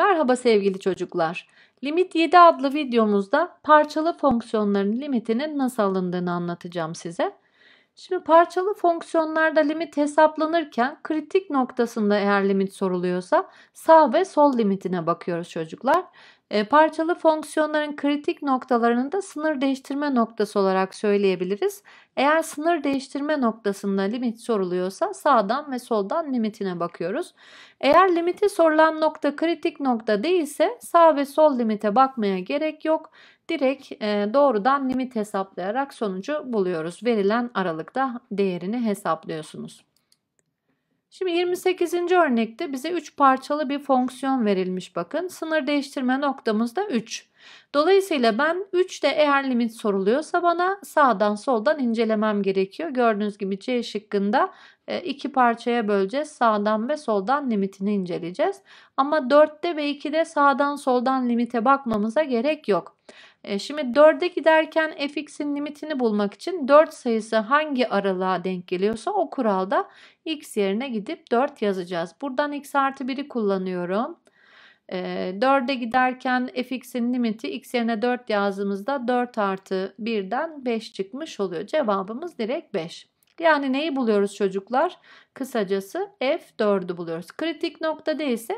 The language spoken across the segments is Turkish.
Merhaba sevgili çocuklar. Limit 7 adlı videomuzda parçalı fonksiyonların limitinin nasıl alındığını anlatacağım size. Şimdi parçalı fonksiyonlarda limit hesaplanırken kritik noktasında eğer limit soruluyorsa sağ ve sol limitine bakıyoruz çocuklar. E, parçalı fonksiyonların kritik noktalarını da sınır değiştirme noktası olarak söyleyebiliriz. Eğer sınır değiştirme noktasında limit soruluyorsa sağdan ve soldan limitine bakıyoruz. Eğer limiti sorulan nokta kritik nokta değilse sağ ve sol limite bakmaya gerek yok. Direkt e, doğrudan limit hesaplayarak sonucu buluyoruz. Verilen aralıkta değerini hesaplıyorsunuz. Şimdi 28. örnekte bize 3 parçalı bir fonksiyon verilmiş bakın. Sınır değiştirme noktamız da 3. Dolayısıyla ben 3 de eğer limit soruluyorsa bana sağdan soldan incelemem gerekiyor. Gördüğünüz gibi C şıkkında e, iki parçaya böleceğiz. Sağdan ve soldan limitini inceleyeceğiz. Ama 4'te ve 2'de sağdan soldan limite bakmamıza gerek yok. E, şimdi 4'e giderken fx'in limitini bulmak için 4 sayısı hangi aralığa denk geliyorsa o kuralda x yerine gidip 4 yazacağız. Buradan x artı 1'i kullanıyorum. E, ee, 4'e giderken fx'in limiti x yerine 4 yazdığımızda 4 artı 1'den 5 çıkmış oluyor. Cevabımız direkt 5. Yani neyi buluyoruz çocuklar? Kısacası F4'ü buluyoruz. Kritik nokta değilse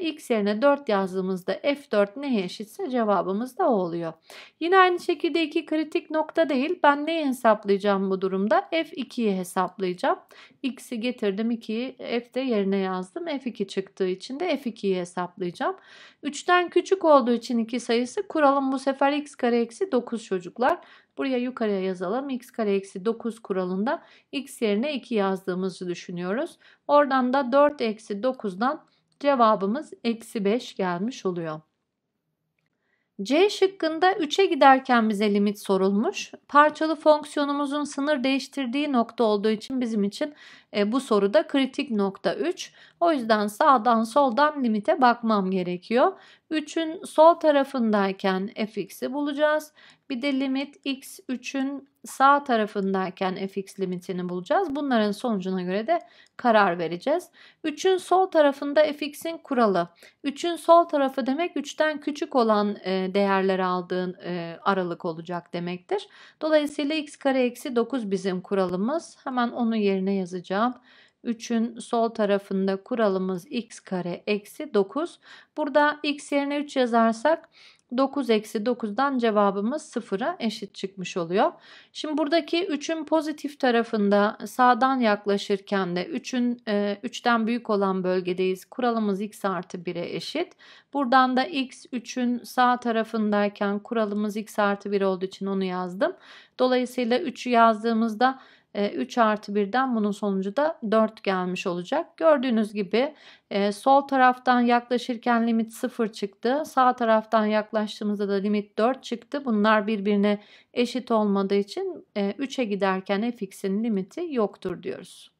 x yerine 4 yazdığımızda f4 neye eşitse cevabımız da o oluyor. Yine aynı şekilde iki kritik nokta değil. Ben neyi hesaplayacağım bu durumda? f2'yi hesaplayacağım. x'i getirdim 2'yi f de yerine yazdım. f2 çıktığı için de f2'yi hesaplayacağım. 3'ten küçük olduğu için 2 sayısı kuralım bu sefer x kare eksi 9 çocuklar. Buraya yukarıya yazalım. x kare eksi 9 kuralında x yerine 2 yazdığımızı düşünüyoruz. Oradan da 4 eksi 9'dan Cevabımız eksi 5 gelmiş oluyor. C şıkkında 3'e giderken bize limit sorulmuş. Parçalı fonksiyonumuzun sınır değiştirdiği nokta olduğu için bizim için e, bu soruda kritik nokta 3. O yüzden sağdan soldan limite bakmam gerekiyor. 3'ün sol tarafındayken fx'i bulacağız. Bir de limit x 3'ün sağ tarafındayken fx limitini bulacağız. Bunların sonucuna göre de karar vereceğiz. 3'ün sol tarafında fx'in kuralı. 3'ün sol tarafı demek 3'ten küçük olan e, değerleri aldığın e, aralık olacak demektir. Dolayısıyla x kare eksi 9 bizim kuralımız. Hemen onu yerine yazacağım. 3'ün sol tarafında kuralımız x kare eksi 9. Burada x yerine 3 yazarsak 9 eksi 9'dan cevabımız 0'a eşit çıkmış oluyor. Şimdi buradaki 3'ün pozitif tarafında sağdan yaklaşırken de 3'ün 3'ten e, büyük olan bölgedeyiz. Kuralımız x artı 1'e eşit. Buradan da x 3'ün sağ tarafındayken kuralımız x artı 1 olduğu için onu yazdım. Dolayısıyla 3'ü yazdığımızda 3 e, artı 1'den bunun sonucu da 4 gelmiş olacak. Gördüğünüz gibi e, sol taraftan yaklaşırken limit 0 çıktı. Sağ taraftan yaklaştığımızda da limit 4 çıktı. Bunlar birbirine eşit olmadığı için 3'e giderken fx'in limiti yoktur diyoruz.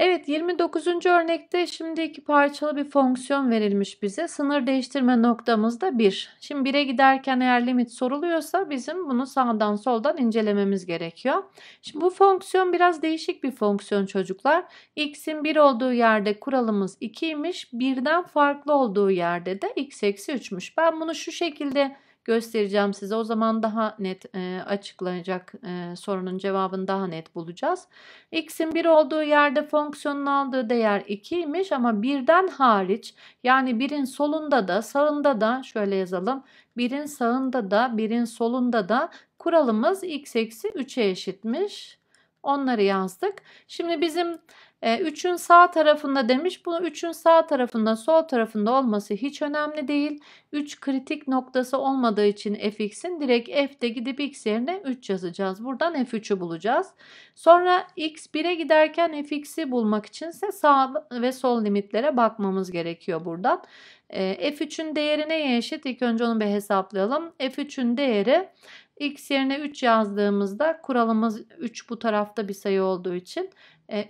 Evet 29. örnekte şimdi iki parçalı bir fonksiyon verilmiş bize. Sınır değiştirme noktamız da 1. Şimdi 1'e giderken eğer limit soruluyorsa bizim bunu sağdan soldan incelememiz gerekiyor. Şimdi bu fonksiyon biraz değişik bir fonksiyon çocuklar. X'in 1 olduğu yerde kuralımız 2'ymiş. 1'den farklı olduğu yerde de x eksi 3'müş. Ben bunu şu şekilde göstereceğim size. O zaman daha net e, açıklanacak e, sorunun cevabını daha net bulacağız. X'in 1 olduğu yerde fonksiyonun aldığı değer 2'ymiş ama birden hariç yani birin solunda da sağında da şöyle yazalım. Birin sağında da birin solunda da kuralımız x eksi 3'e eşitmiş. Onları yazdık. Şimdi bizim e, sağ tarafında demiş. Bunu üçün sağ tarafında sol tarafında olması hiç önemli değil. 3 kritik noktası olmadığı için fx'in direkt f'de gidip x yerine 3 yazacağız. Buradan f3'ü bulacağız. Sonra x 1'e giderken fx'i bulmak için ise sağ ve sol limitlere bakmamız gerekiyor buradan. E, f3'ün değeri neye eşit? İlk önce onu bir hesaplayalım. f3'ün değeri x yerine 3 yazdığımızda kuralımız 3 bu tarafta bir sayı olduğu için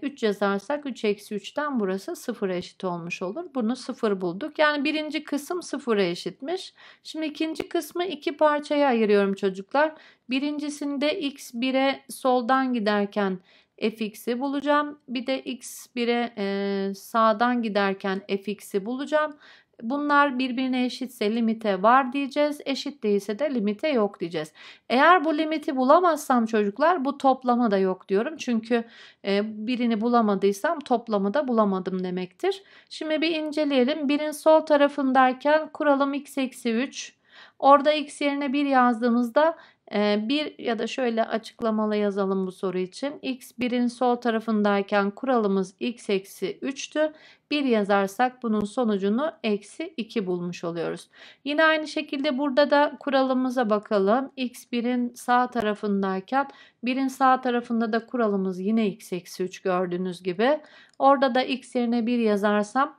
3 e, yazarsak 3 eksi 3'ten burası 0 eşit olmuş olur. Bunu 0 bulduk. Yani birinci kısım 0'a eşitmiş. Şimdi ikinci kısmı iki parçaya ayırıyorum çocuklar. Birincisinde x 1'e soldan giderken fx'i bulacağım. Bir de x1'e e, sağdan giderken fx'i bulacağım. Bunlar birbirine eşitse limite var diyeceğiz. Eşit değilse de limite yok diyeceğiz. Eğer bu limiti bulamazsam çocuklar bu toplama da yok diyorum. Çünkü e, birini bulamadıysam toplamı da bulamadım demektir. Şimdi bir inceleyelim. Birin sol tarafındayken kuralım x eksi 3. Orada x yerine 1 yazdığımızda ee, bir ya da şöyle açıklamalı yazalım bu soru için. X 1'in sol tarafındayken kuralımız x eksi 3'tü. 1 yazarsak bunun sonucunu eksi 2 bulmuş oluyoruz. Yine aynı şekilde burada da kuralımıza bakalım. X 1'in sağ tarafındayken 1'in sağ tarafında da kuralımız yine x eksi 3 gördüğünüz gibi. Orada da x yerine 1 yazarsam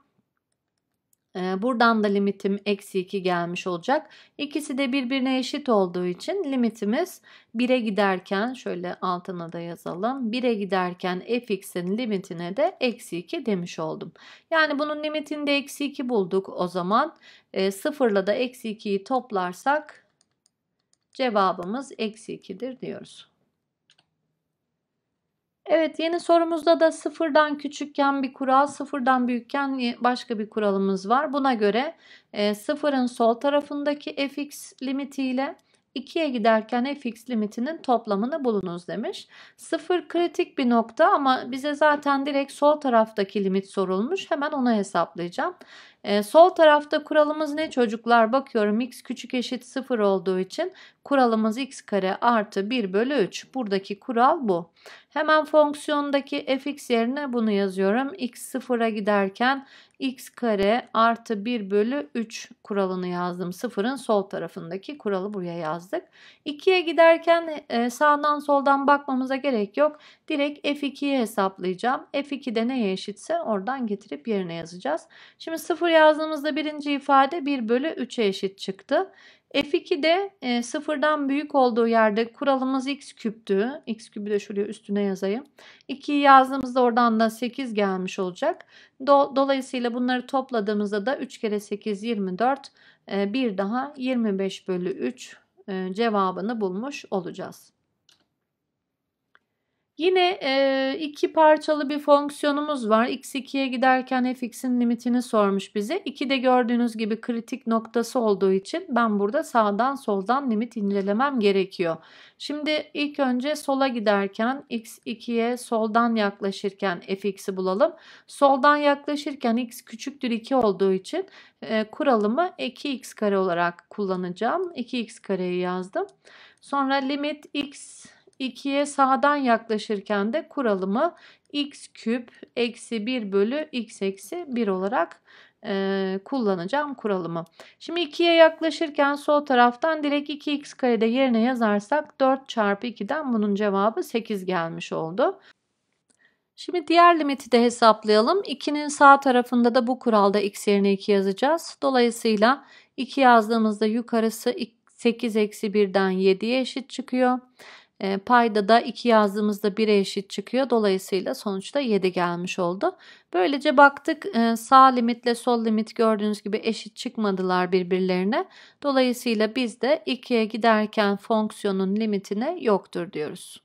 Buradan da limitim eksi 2 gelmiş olacak. İkisi de birbirine eşit olduğu için limitimiz 1'e giderken şöyle altına da yazalım. 1'e giderken fx'in limitine de eksi 2 demiş oldum. Yani bunun limitinde eksi 2 bulduk o zaman. E, sıfırla da eksi 2'yi toplarsak cevabımız eksi 2'dir diyoruz. Evet yeni sorumuzda da sıfırdan küçükken bir kural, sıfırdan büyükken başka bir kuralımız var. Buna göre e, sıfırın sol tarafındaki fx limitiyle 2'ye giderken fx limitinin toplamını bulunuz demiş. Sıfır kritik bir nokta ama bize zaten direkt sol taraftaki limit sorulmuş. Hemen onu hesaplayacağım. E, sol tarafta kuralımız ne çocuklar? Bakıyorum x küçük eşit 0 olduğu için kuralımız x kare artı 1 bölü 3. Buradaki kural bu. Hemen fonksiyondaki fx yerine bunu yazıyorum. x sıfıra giderken x kare artı 1 bölü 3 kuralını yazdım. Sıfırın sol tarafındaki kuralı buraya yazdık. 2'ye giderken e, sağdan soldan bakmamıza gerek yok. Direkt f2'yi hesaplayacağım. f2 de neye eşitse oradan getirip yerine yazacağız. Şimdi 0 0 yazdığımızda birinci ifade 1 bölü 3'e eşit çıktı. F2'de e, sıfırdan büyük olduğu yerde kuralımız x küptü. x kübü de şuraya üstüne yazayım. 2'yi yazdığımızda oradan da 8 gelmiş olacak. Do dolayısıyla bunları topladığımızda da 3 kere 8 24 e, bir daha 25 bölü 3 e, cevabını bulmuş olacağız. Yine e, iki parçalı bir fonksiyonumuz var. x2'ye giderken fx'in limitini sormuş bize. 2 de gördüğünüz gibi kritik noktası olduğu için ben burada sağdan soldan limit incelemem gerekiyor. Şimdi ilk önce sola giderken x2'ye soldan yaklaşırken fx'i bulalım. Soldan yaklaşırken x küçüktür 2 olduğu için e, kuralımı 2x kare olarak kullanacağım. 2x kareyi yazdım. Sonra limit x 2'ye sağdan yaklaşırken de kuralımı x küp eksi 1 bölü x eksi 1 olarak e, kullanacağım kuralımı. Şimdi 2'ye yaklaşırken sol taraftan direkt 2x karede yerine yazarsak 4 çarpı 2'den bunun cevabı 8 gelmiş oldu. Şimdi diğer limiti de hesaplayalım. 2'nin sağ tarafında da bu kuralda x yerine 2 yazacağız. Dolayısıyla 2 yazdığımızda yukarısı 8 eksi 1'den 7'ye eşit çıkıyor. Ee, payda da 2 yazdığımızda 1'e eşit çıkıyor. Dolayısıyla sonuçta 7 gelmiş oldu. Böylece baktık e, sağ limitle sol limit gördüğünüz gibi eşit çıkmadılar birbirlerine. Dolayısıyla biz de 2'ye giderken fonksiyonun limitine yoktur diyoruz.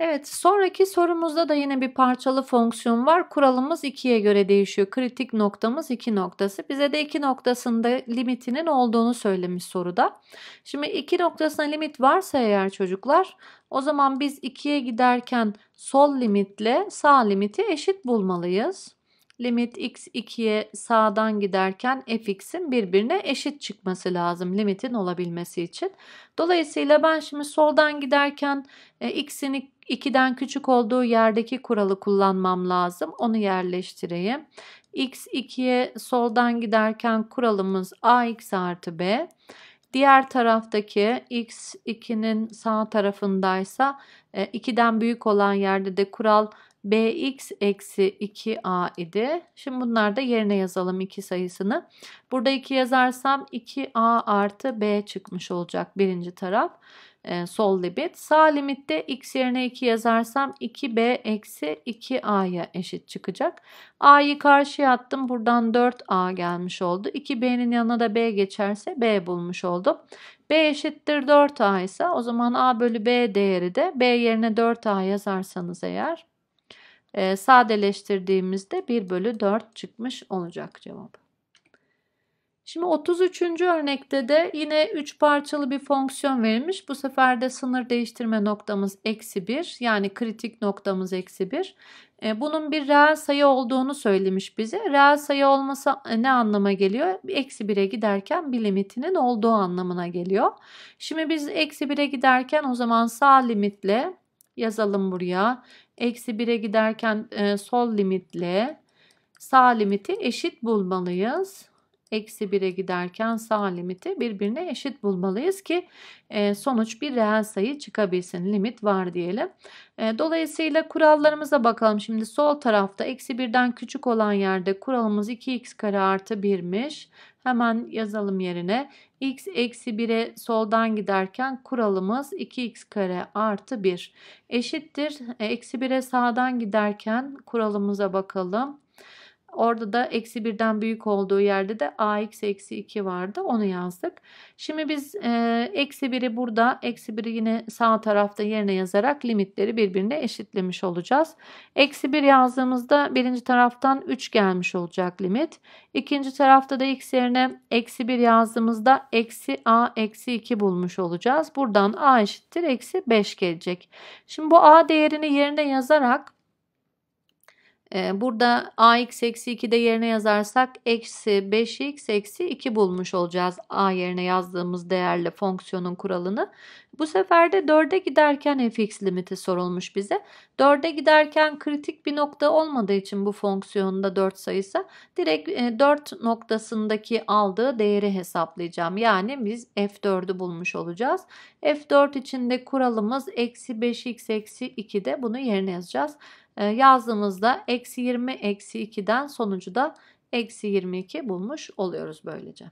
Evet sonraki sorumuzda da yine bir parçalı fonksiyon var. Kuralımız 2'ye göre değişiyor. Kritik noktamız 2 noktası. Bize de 2 noktasında limitinin olduğunu söylemiş soruda. Şimdi 2 noktasına limit varsa eğer çocuklar o zaman biz 2'ye giderken sol limitle sağ limiti eşit bulmalıyız limit x2'ye sağdan giderken fx'in birbirine eşit çıkması lazım limitin olabilmesi için. Dolayısıyla ben şimdi soldan giderken e, x'in 2'den küçük olduğu yerdeki kuralı kullanmam lazım. Onu yerleştireyim. x2'ye soldan giderken kuralımız ax artı b. Diğer taraftaki x2'nin sağ tarafındaysa 2'den e, büyük olan yerde de kural bx eksi 2a idi. Şimdi bunlar da yerine yazalım 2 sayısını. Burada 2 yazarsam 2a artı b çıkmış olacak birinci taraf. E, sol limit. Sağ limitte x yerine 2 yazarsam 2b eksi 2a'ya eşit çıkacak. a'yı karşıya attım. Buradan 4a gelmiş oldu. 2b'nin yanına da b geçerse b bulmuş oldum. b eşittir 4a ise o zaman a bölü b değeri de b yerine 4a yazarsanız eğer e, sadeleştirdiğimizde 1 bölü 4 çıkmış olacak cevap. Şimdi 33. örnekte de yine 3 parçalı bir fonksiyon verilmiş. Bu sefer de sınır değiştirme noktamız eksi 1 yani kritik noktamız eksi 1. Ee, bunun bir reel sayı olduğunu söylemiş bize. Reel sayı olmasa e, ne anlama geliyor? Eksi 1'e giderken bir limitinin olduğu anlamına geliyor. Şimdi biz eksi 1'e giderken o zaman sağ limitle yazalım buraya. Eksi 1'e giderken e, sol limitle sağ limiti eşit bulmalıyız eksi 1'e giderken sağ limiti birbirine eşit bulmalıyız ki e, sonuç bir reel sayı çıkabilsin. Limit var diyelim. E, dolayısıyla kurallarımıza bakalım. Şimdi sol tarafta eksi 1'den küçük olan yerde kuralımız 2x kare artı 1'miş. Hemen yazalım yerine. x eksi 1'e soldan giderken kuralımız 2x kare artı 1 eşittir. E, eksi 1'e sağdan giderken kuralımıza bakalım. Orada da eksi birden büyük olduğu yerde de ax eksi 2 vardı. Onu yazdık. Şimdi biz e, eksi 1'i burada eksi 1'i yine sağ tarafta yerine yazarak limitleri birbirine eşitlemiş olacağız. Eksi 1 yazdığımızda birinci taraftan 3 gelmiş olacak limit. İkinci tarafta da x yerine eksi 1 yazdığımızda eksi a eksi 2 bulmuş olacağız. Buradan a eşittir eksi 5 gelecek. Şimdi bu a değerini yerine yazarak ee, burada ax eksi 2 de yerine yazarsak eksi 5x eksi 2 bulmuş olacağız. a yerine yazdığımız değerle fonksiyonun kuralını. Bu sefer de 4'e giderken fx limiti sorulmuş bize. 4'e giderken kritik bir nokta olmadığı için bu fonksiyonda 4 sayısı direkt 4 e, noktasındaki aldığı değeri hesaplayacağım. Yani biz f4'ü bulmuş olacağız. f4 içinde kuralımız eksi 5x eksi 2 de bunu yerine yazacağız. Ee, yazdığımızda eksi 20 eksi 2'den sonucu da eksi 22 bulmuş oluyoruz böylece.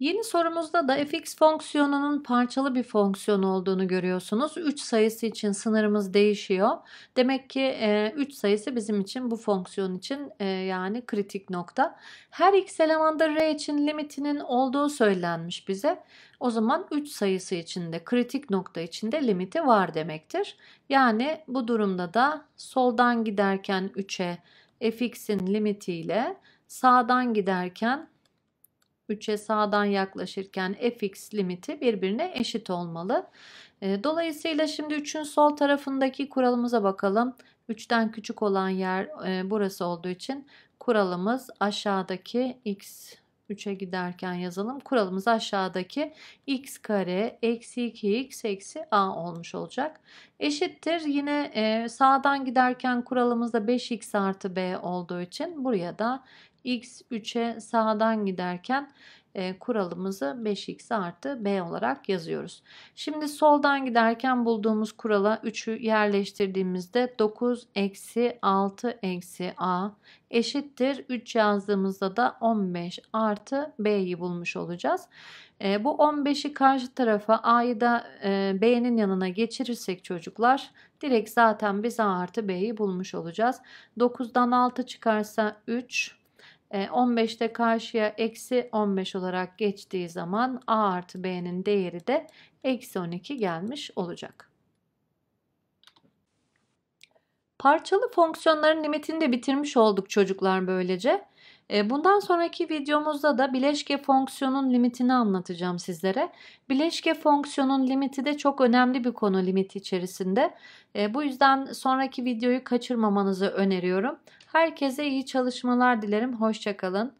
Yeni sorumuzda da fx fonksiyonunun parçalı bir fonksiyon olduğunu görüyorsunuz. 3 sayısı için sınırımız değişiyor. Demek ki e, sayısı bizim için bu fonksiyon için e, yani kritik nokta. Her x elemanda r için limitinin olduğu söylenmiş bize. O zaman 3 sayısı için de kritik nokta içinde limiti var demektir. Yani bu durumda da soldan giderken 3'e fx'in limitiyle sağdan giderken 3'e sağdan yaklaşırken fx limiti birbirine eşit olmalı. Ee, dolayısıyla şimdi 3'ün sol tarafındaki kuralımıza bakalım. 3'ten küçük olan yer e, burası olduğu için kuralımız aşağıdaki x 3'e giderken yazalım. Kuralımız aşağıdaki x kare eksi 2x eksi a olmuş olacak. Eşittir yine e, sağdan giderken kuralımızda 5x artı b olduğu için buraya da x 3'e sağdan giderken e, kuralımızı 5x artı b olarak yazıyoruz. Şimdi soldan giderken bulduğumuz kurala 3'ü yerleştirdiğimizde 9 eksi 6 eksi a eşittir 3 yazdığımızda da 15 artı b'yi bulmuş olacağız. E, bu 15'i karşı tarafa a'yı da e, b'nin yanına geçirirsek çocuklar direkt zaten biz a artı b'yi bulmuş olacağız. 9'dan 6 çıkarsa 3 15'te ee, karşıya eksi 15 olarak geçtiği zaman a artı b'nin değeri de eksi 12 gelmiş olacak. Parçalı fonksiyonların limitini de bitirmiş olduk çocuklar böylece. Ee, bundan sonraki videomuzda da bileşke fonksiyonun limitini anlatacağım sizlere. Bileşke fonksiyonun limiti de çok önemli bir konu limit içerisinde. Ee, bu yüzden sonraki videoyu kaçırmamanızı öneriyorum. Herkese iyi çalışmalar dilerim. Hoşçakalın.